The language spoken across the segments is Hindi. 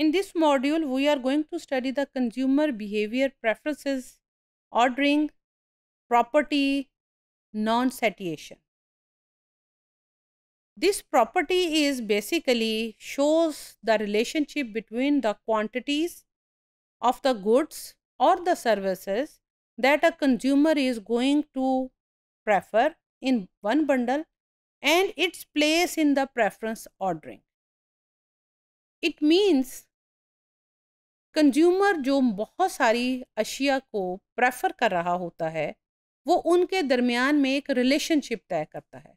In this module, we are going to study the consumer behavior preferences, ordering, property, non-satiation. This property is basically shows the relationship between the quantities of the goods or the services that a consumer is going to prefer in one bundle and its place in the preference ordering. It means consumer जो बहुत सारी अशिया को प्रेफर कर रहा होता है वो उनके दरमियान में एक रिलेशनशिप तय करता है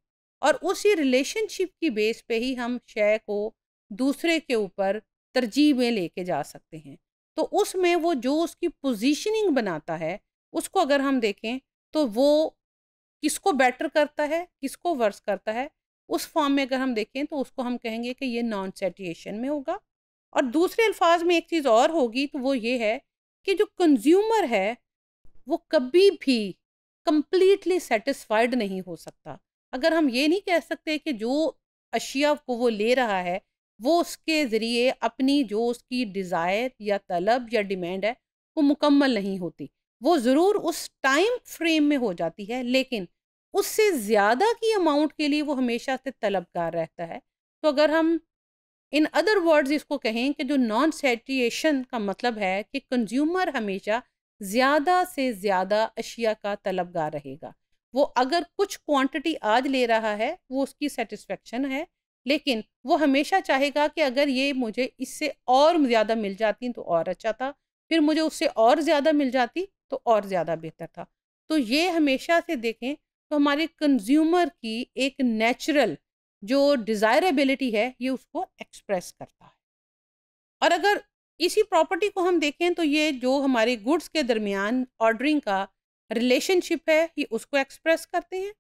और उसी रिलेशनशिप की बेस पे ही हम शय को दूसरे के ऊपर तरजीह में लेके जा सकते हैं तो उसमें वो जो उसकी पोजीशनिंग बनाता है उसको अगर हम देखें तो वो किसको बेटर करता है किसको वर्स करता है उस फॉर्म में अगर हम देखें तो उसको हम कहेंगे कि ये नॉन सेटिएशन में होगा और दूसरे अल्फाज में एक चीज़ और होगी तो वो ये है कि जो कंज्यूमर है वो कभी भी कम्प्लीटली सेटिस्फाइड नहीं हो सकता अगर हम ये नहीं कह सकते कि जो अशिया को वो ले रहा है वो उसके ज़रिए अपनी जो उसकी डिज़ायर या तलब या डिमांड है वो मुकम्मल नहीं होती वो ज़रूर उस टाइम फ्रेम में हो जाती है लेकिन उससे ज़्यादा की अमाउंट के लिए वो हमेशा से तलबगार रहता है तो अगर हम इन अदर वर्ड्स इसको कहें कि जो नॉन सेटिएशन का मतलब है कि कंज्यूमर हमेशा ज़्यादा से ज़्यादा अशिया का तलबगार रहेगा वो अगर कुछ क्वांटिटी आज ले रहा है वो उसकी सेटिस्फेक्शन है लेकिन वो हमेशा चाहेगा कि अगर ये मुझे इससे और ज़्यादा मिल जाती तो और अच्छा था फिर मुझे उससे और ज़्यादा मिल जाती तो और ज़्यादा बेहतर था तो ये हमेशा से देखें तो हमारे कंज्यूमर की एक नेचुरल जो डिज़ायरेबिलिटी है ये उसको एक्सप्रेस करता है और अगर इसी प्रॉपर्टी को हम देखें तो ये जो हमारे गुड्स के दरमियान ऑर्डरिंग का रिलेशनशिप है ये उसको एक्सप्रेस करते हैं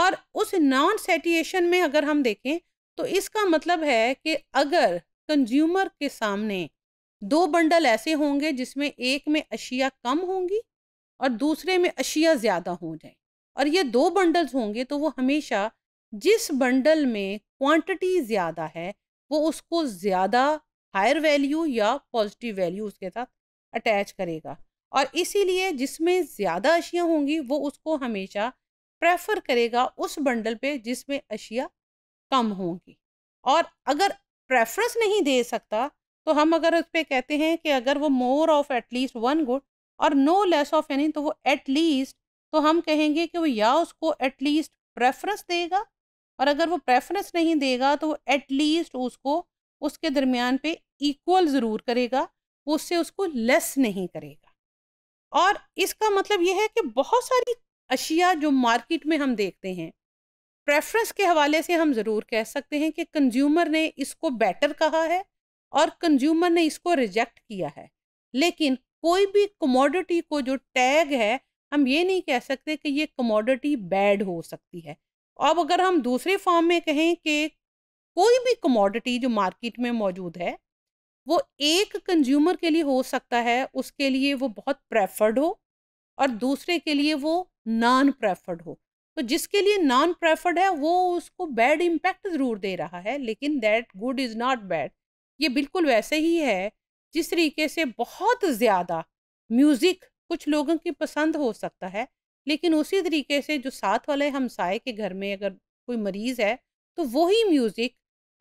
और उस नॉन सेटिएशन में अगर हम देखें तो इसका मतलब है कि अगर कंज्यूमर के सामने दो बंडल ऐसे होंगे जिसमें एक में अशिया कम होंगी और दूसरे में अशिया ज़्यादा हो जाए और ये दो बंडल्स होंगे तो वो हमेशा जिस बंडल में क्वांटिटी ज़्यादा है वो उसको ज़्यादा हायर वैल्यू या पॉजिटिव वैल्यू उसके साथ अटैच करेगा और इसीलिए जिसमें ज़्यादा अशियाँ होंगी वो उसको हमेशा प्रेफर करेगा उस बंडल पे जिसमें अशिया कम होंगी और अगर प्रेफरेंस नहीं दे सकता तो हम अगर उस पर कहते हैं कि अगर वो more of at least one good और नो लेस ऑफ एनी तो वो एटलीस्ट तो हम कहेंगे कि वो या उसको एटलीस्ट प्रेफरेंस देगा और अगर वो प्रेफरेंस नहीं देगा तो वो एटलीस्ट उसको उसके दरमियान पे इक्वल ज़रूर करेगा उससे उसको लेस नहीं करेगा और इसका मतलब यह है कि बहुत सारी अशिया जो मार्केट में हम देखते हैं प्रेफरेंस के हवाले से हम ज़रूर कह सकते हैं कि कंज्यूमर ने इसको बेटर कहा है और कंज्यूमर ने इसको रिजेक्ट किया है लेकिन कोई भी कमोडिटी को जो टैग है हम ये नहीं कह सकते कि ये कमोडिटी बैड हो सकती है अब अगर हम दूसरे फॉर्म में कहें कि कोई भी कमोडिटी जो मार्केट में मौजूद है वो एक कंज्यूमर के लिए हो सकता है उसके लिए वो बहुत प्रेफर्ड हो और दूसरे के लिए वो नॉन प्रेफर्ड हो तो जिसके लिए नॉन प्रेफर्ड है वो उसको बैड इम्पैक्ट ज़रूर दे रहा है लेकिन that good is not bad ये बिल्कुल वैसे ही है जिस तरीके से बहुत ज़्यादा म्यूज़िक कुछ लोगों की पसंद हो सकता है लेकिन उसी तरीके से जो साथ वाले हमसाए के घर में अगर कोई मरीज़ है तो वही म्यूज़िक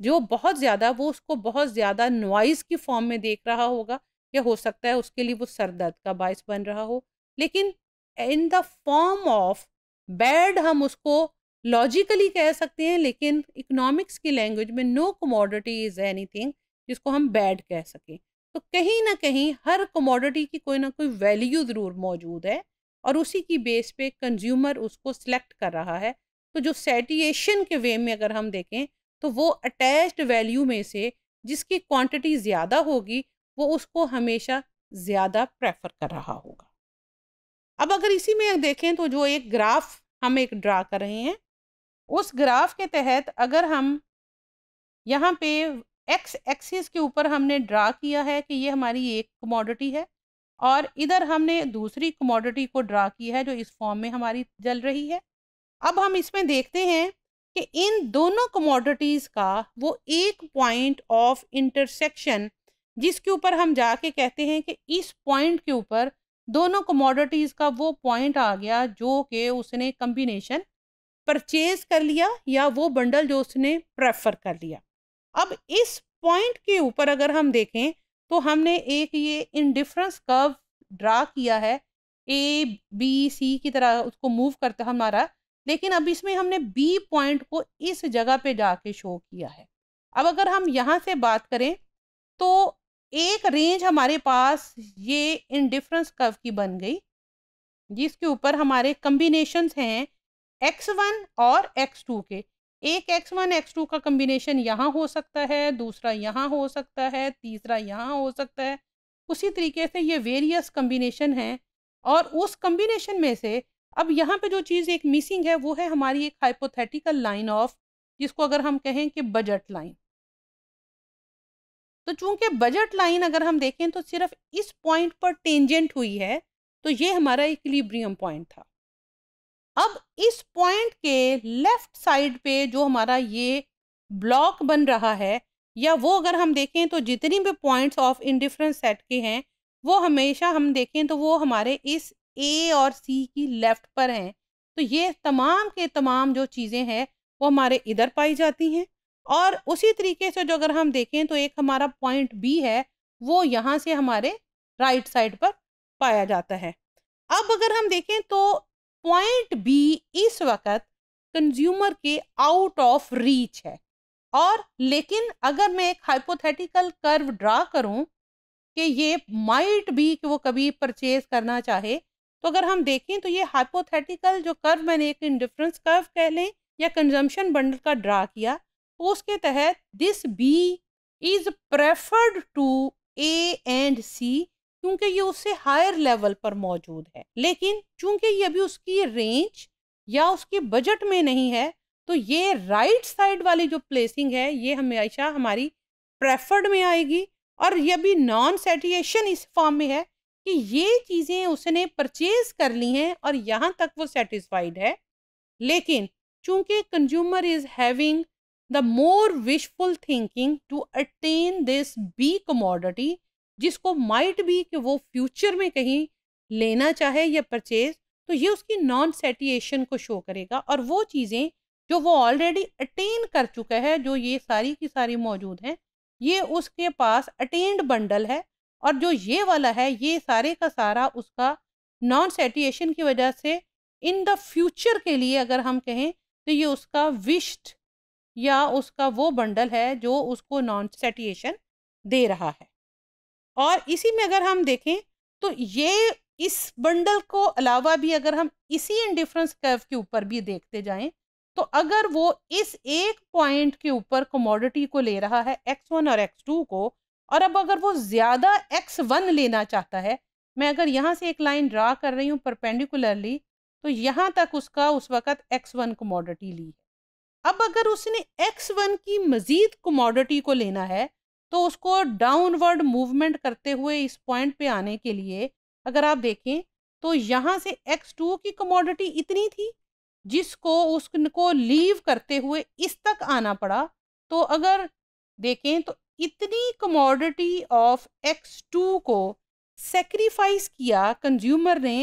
जो बहुत ज़्यादा वो उसको बहुत ज़्यादा नॉइज़ की फॉर्म में देख रहा होगा या हो सकता है उसके लिए वो सर दर्द का बायस बन रहा हो लेकिन in the form of bad हम उसको लॉजिकली कह सकते हैं लेकिन इकोनॉमिक्स की लैंग्वेज में नो कमोडिटी इज़ एनी जिसको हम बैड कह सकें तो कहीं ना कहीं हर कमोडिटी की कोई ना कोई वैल्यू ज़रूर मौजूद है और उसी की बेस पे कंज्यूमर उसको सिलेक्ट कर रहा है तो जो सेटिएशन के वे में अगर हम देखें तो वो अटैच्ड वैल्यू में से जिसकी क्वांटिटी ज़्यादा होगी वो उसको हमेशा ज़्यादा प्रेफर कर रहा होगा अब अगर इसी में देखें तो जो एक ग्राफ हम एक ड्रा कर रहे हैं उस ग्राफ के तहत अगर हम यहाँ पे एक्स एक्सिस के ऊपर हमने ड्रा किया है कि ये हमारी एक कमोडिटी है और इधर हमने दूसरी कमोडिटी को ड्रा की है जो इस फॉर्म में हमारी जल रही है अब हम इसमें देखते हैं कि इन दोनों कमोडिटीज़ का वो एक पॉइंट ऑफ इंटरसेक्शन जिसके ऊपर हम जाके कहते हैं कि इस पॉइंट के ऊपर दोनों कमोडिटीज़ का वो पॉइंट आ गया जो कि उसने कम्बिनेशन परचेज कर लिया या वो बंडल जो उसने प्रेफर कर लिया अब इस पॉइंट के ऊपर अगर हम देखें तो हमने एक ये इनडिफरेंस कर्व ड्रा किया है ए बी सी की तरह उसको मूव करता हमारा लेकिन अब इसमें हमने बी पॉइंट को इस जगह पे जाके शो किया है अब अगर हम यहाँ से बात करें तो एक रेंज हमारे पास ये इनडिफरेंस कर्व की बन गई जिसके ऊपर हमारे कम्बिनेशंस हैं एक्स वन और एक्स टू के एक एक्स वन एक्स टू का कम्बिनेशन यहाँ हो सकता है दूसरा यहाँ हो सकता है तीसरा यहाँ हो सकता है उसी तरीके से ये वेरियस कम्बिनेशन हैं और उस कम्बिनेशन में से अब यहाँ पे जो चीज़ एक मिसिंग है वो है हमारी एक हाइपोथेटिकल लाइन ऑफ जिसको अगर हम कहें कि बजट लाइन तो चूंकि बजट लाइन अगर हम देखें तो सिर्फ इस पॉइंट पर टेंजेंट हुई है तो ये हमारा इक्लिब्रियम पॉइंट था अब इस पॉइंट के लेफ्ट साइड पे जो हमारा ये ब्लॉक बन रहा है या वो अगर हम देखें तो जितनी भी पॉइंट्स ऑफ इंडिफरेंस सेट के हैं वो हमेशा हम देखें तो वो हमारे इस ए और सी की लेफ़्ट पर हैं तो ये तमाम के तमाम जो चीज़ें हैं वो हमारे इधर पाई जाती हैं और उसी तरीके से जो अगर हम देखें तो एक हमारा पॉइंट बी है वो यहाँ से हमारे राइट साइड पर पाया जाता है अब अगर हम देखें तो पॉइंट बी इस वक्त कंज्यूमर के आउट ऑफ रीच है और लेकिन अगर मैं एक हाइपोथेटिकल कर्व ड्रा करूं कि ये माइट बी कि वो कभी परचेज करना चाहे तो अगर हम देखें तो ये हाइपोथेटिकल जो कर्व मैंने एक इंडिफरेंस कर्व कह लें या कंजम्पशन बंडल का ड्रा किया तो उसके तहत this B is preferred to A and C क्योंकि ये उससे हायर लेवल पर मौजूद है लेकिन चूंकि ये अभी उसकी रेंज या उसके बजट में नहीं है तो ये राइट साइड वाली जो प्लेसिंग है ये हमेशा हमारी प्रेफर्ड में आएगी और ये भी नॉन सेटिएशन इस फॉर्म में है कि ये चीज़ें उसने परचेज कर ली हैं और यहाँ तक वो सेटिस्फाइड है लेकिन चूंकि consumer is having the more wishful thinking to attain this B commodity जिसको माइट भी कि वो फ्यूचर में कहीं लेना चाहे या परचेज तो ये उसकी नॉन सेटिएशन को शो करेगा और वो चीज़ें जो वो ऑलरेडी अटेन कर चुका है जो ये सारी की सारी मौजूद हैं ये उसके पास अटेंड बंडल है और जो ये वाला है ये सारे का सारा उसका नॉन सेटिएशन की वजह से इन द फ्यूचर के लिए अगर हम कहें तो ये उसका विश्ड या उसका वो बंडल है जो उसको नॉन सेटिएशन दे रहा है और इसी में अगर हम देखें तो ये इस बंडल को अलावा भी अगर हम इसी इंडिफरेंस कर्व के ऊपर भी देखते जाएं तो अगर वो इस एक पॉइंट के ऊपर कमोडिटी को ले रहा है एक्स वन और एक्स टू को और अब अगर वो ज़्यादा एक्स वन लेना चाहता है मैं अगर यहाँ से एक लाइन ड्रा कर रही हूँ परपेंडिकुलरली तो यहाँ तक उसका उस वक़्त एक्स वन कमोडिटी ली है अब अगर उसने एक्स वन की मज़ीद कमोडिटी को लेना है तो उसको डाउनवर्ड मूवमेंट करते हुए इस पॉइंट पे आने के लिए अगर आप देखें तो यहाँ से एक्स टू की कमोडिटी इतनी थी जिसको उसको लीव करते हुए इस तक आना पड़ा तो अगर देखें तो इतनी कमोडिटी ऑफ एक्स टू को सेक्रीफाइस किया कंज्यूमर ने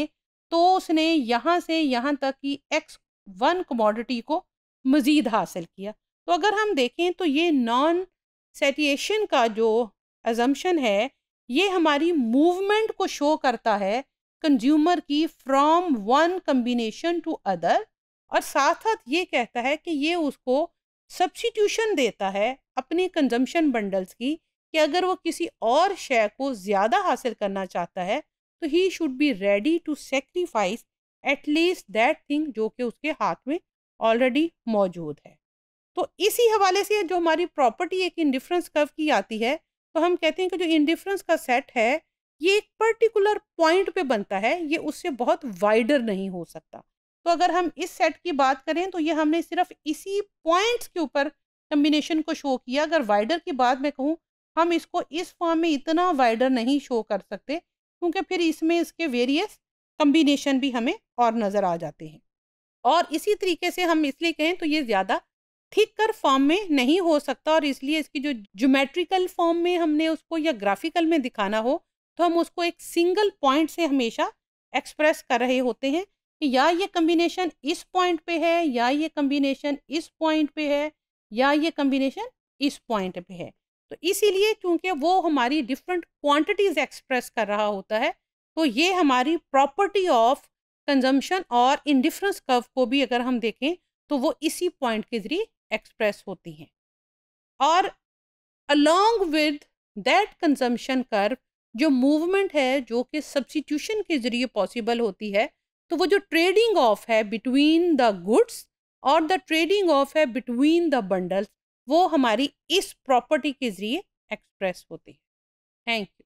तो उसने यहाँ से यहाँ तक कि एक्स वन कमोडिटी को मज़ीद हासिल किया तो अगर हम देखें तो ये नॉन सेटिएशन का जो एजम्पन है ये हमारी मूवमेंट को शो करता है कंज्यूमर की from one combination to other और साथ साथ ये कहता है कि ये उसको सब्सिट्यूशन देता है अपने कंजम्पशन बंडल्स की कि अगर वो किसी और शेय को ज़्यादा हासिल करना चाहता है तो he should be ready to sacrifice at least that thing जो कि उसके हाथ में ऑलरेडी मौजूद है तो इसी हवाले से जो हमारी प्रॉपर्टी एक इंडिफरेंस कर्व की आती है तो हम कहते हैं कि जो इंडिफरेंस का सेट है ये एक पर्टिकुलर पॉइंट पे बनता है ये उससे बहुत वाइडर नहीं हो सकता तो अगर हम इस सेट की बात करें तो ये हमने सिर्फ इसी पॉइंट्स के ऊपर कम्बिनेशन को शो किया अगर वाइडर की बात मैं कहूँ हम इसको इस फॉर्म में इतना वाइडर नहीं शो कर सकते क्योंकि फिर इसमें इसके वेरियस कम्बिनेशन भी हमें और नज़र आ जाते हैं और इसी तरीके से हम इसलिए कहें तो ये ज़्यादा कर फॉर्म में नहीं हो सकता और इसलिए इसकी जो जोमेट्रिकल फॉर्म में हमने उसको या ग्राफिकल में दिखाना हो तो हम उसको एक सिंगल पॉइंट से हमेशा एक्सप्रेस कर रहे होते हैं या ये कम्बिनेशन इस पॉइंट पे है या ये कम्बिनेशन इस पॉइंट पे है या ये कम्बिनेशन इस पॉइंट पे है तो इसीलिए क्योंकि वो हमारी डिफरेंट क्वांटिटीज एक्सप्रेस कर रहा होता है तो ये हमारी प्रॉपर्टी ऑफ कंजम्पशन और इंडिफरेंस कर्व को भी अगर हम देखें तो वो इसी पॉइंट के ज़रिए एक्सप्रेस होती हैं और along with that consumption curve जो मूवमेंट है जो कि सब्सिट्यूशन के ज़रिए पॉसिबल होती है तो वो जो ट्रेडिंग ऑफ है बिटवीन द गुड्स और द ट्रेडिंग ऑफ है बिटवीन द बंडल्स वो हमारी इस प्रॉपर्टी के ज़रिए एक्सप्रेस होती है थैंक यू